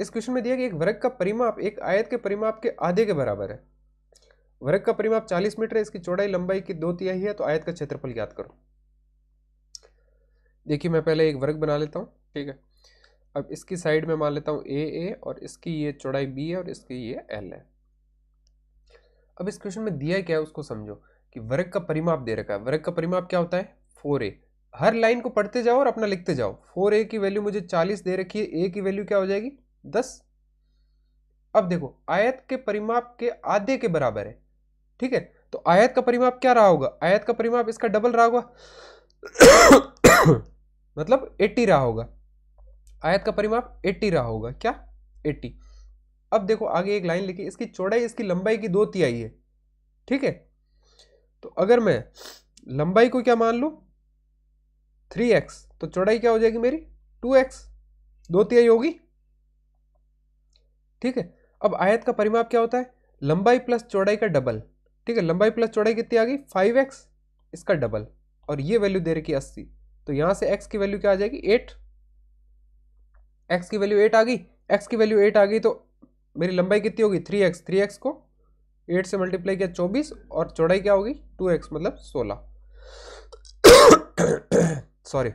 इस क्वेश्चन में दिया कि एक वर्ग का परिमाप एक आयत के परिमाप के आधे के बराबर है वर्ग का परिमाप 40 मीटर है इसकी चौड़ाई लंबाई की दो तिहाई है तो आयत का क्षेत्रफल ज्ञात करो देखिए मैं पहले एक वर्ग बना लेता हूँ ठीक है अब इसकी साइड में मान लेता हूँ ए ए और इसकी ये चौड़ाई बी है और इसकी ये एल है अब इस क्वेश्चन में दिया क्या है उसको समझो कि वर्ग का परिमाप दे रखा है वर्ग का परिमाप क्या होता है फोर ए हर लाइन को पढ़ते जाओ और अपना लिखते जाओ फोर ए की वैल्यू मुझे चालीस दे रखी है ए की वैल्यू क्या हो जाएगी दस अब देखो आयत के परिमाप के आधे के बराबर है ठीक है तो आयत का परिमाप क्या रहा होगा आयत का परिमाप इसका डबल रहा होगा मतलब 80 रहा होगा आयत का परिमाप 80 रहा होगा क्या 80 अब देखो आगे एक लाइन लिखी इसकी चौड़ाई इसकी लंबाई की दो तिहाई है ठीक है तो अगर मैं लंबाई को क्या मान लू थ्री एक्स तो चौड़ाई क्या हो जाएगी मेरी टू एक्स दो तिहाई होगी ठीक है अब आयत का परिमाप क्या होता है लंबाई प्लस चौड़ाई का डबल ठीक है लंबाई प्लस चौड़ाई कितनी आ गई फाइव एक्स इसका डबल और ये वैल्यू दे रखी अस्सी तो यहाँ से एक्स की वैल्यू क्या आ जाएगी एट एक्स की वैल्यू एट आ गई एक्स की वैल्यू एट आ गई तो मेरी लंबाई कितनी होगी थ्री एक्स थ्री एक्स को एट से मल्टीप्लाई किया चौबीस और चौड़ाई क्या होगी टू एक्स मतलब सोलह सॉरी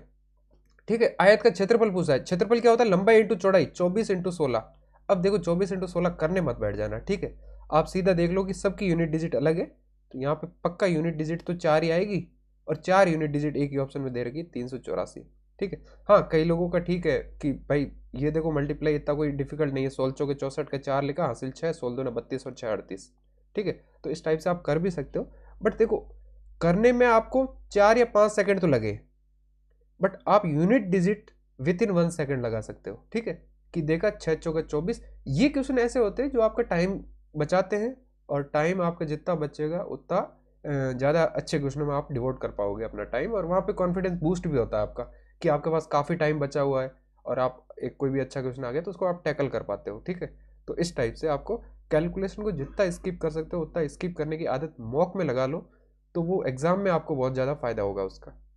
ठीक है आयत का क्षेत्रफल पूछा है क्षेत्रफल क्या होता है लंबाई इंटू चौड़ाई चौबीस इंटू सोलह अब देखो चौबीस इंटू सोलह करने मत बैठ जाना ठीक है आप सीधा देख लो कि सबकी यूनिट डिजिट अलग है तो यहाँ पे पक्का यूनिट डिजिट तो चार ही आएगी और चार यूनिट डिजिट एक ही ऑप्शन में दे रखी तीन सौ चौरासी ठीक है हाँ कई लोगों का ठीक है कि भाई ये देखो मल्टीप्लाई इतना कोई डिफिकल्ट नहीं है सोल चौके चौसठ का चार लिखा हासिल छः सोल दो बत्तीस और छः अड़तीस ठीक है तो इस टाइप से आप कर भी सकते हो बट देखो करने में आपको चार या पाँच सेकेंड तो लगे बट आप unit digit within one second लगा सकते हो ठीक है कि देखा छः चौका चौबीस ये क्वेश्चन ऐसे होते हैं जो आपका टाइम बचाते हैं और टाइम आपका जितना बचेगा उतना ज़्यादा अच्छे क्वेश्चनों में आप डिवोट कर पाओगे अपना टाइम और वहाँ पे कॉन्फिडेंस बूस्ट भी होता है आपका कि आपके पास काफ़ी टाइम बचा हुआ है और आप एक कोई भी अच्छा क्वेश्चन आ गया तो उसको आप टैकल कर पाते हो ठीक है तो इस टाइप से आपको कैलकुलेशन को जितना स्किप कर सकते हो उतना स्किप करने की आदत मॉक में लगा लो तो वो एग्ज़ाम में आपको बहुत ज़्यादा फ़ायदा होगा उसका